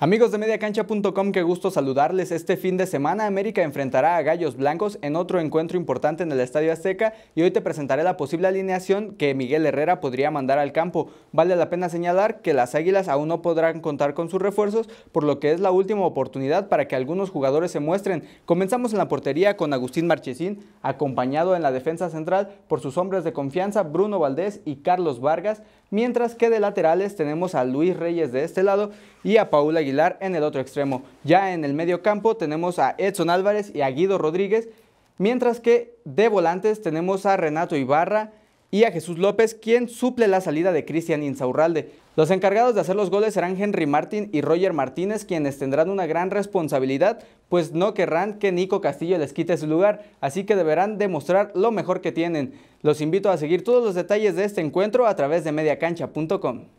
Amigos de mediacancha.com, qué gusto saludarles. Este fin de semana América enfrentará a Gallos Blancos en otro encuentro importante en el Estadio Azteca y hoy te presentaré la posible alineación que Miguel Herrera podría mandar al campo. Vale la pena señalar que las Águilas aún no podrán contar con sus refuerzos, por lo que es la última oportunidad para que algunos jugadores se muestren. Comenzamos en la portería con Agustín Marchesín, acompañado en la defensa central por sus hombres de confianza Bruno Valdés y Carlos Vargas, mientras que de laterales tenemos a Luis Reyes de este lado y a Paula en el otro extremo. Ya en el medio campo tenemos a Edson Álvarez y a Guido Rodríguez, mientras que de volantes tenemos a Renato Ibarra y a Jesús López, quien suple la salida de Cristian Insaurralde. Los encargados de hacer los goles serán Henry Martin y Roger Martínez, quienes tendrán una gran responsabilidad, pues no querrán que Nico Castillo les quite su lugar, así que deberán demostrar lo mejor que tienen. Los invito a seguir todos los detalles de este encuentro a través de mediacancha.com.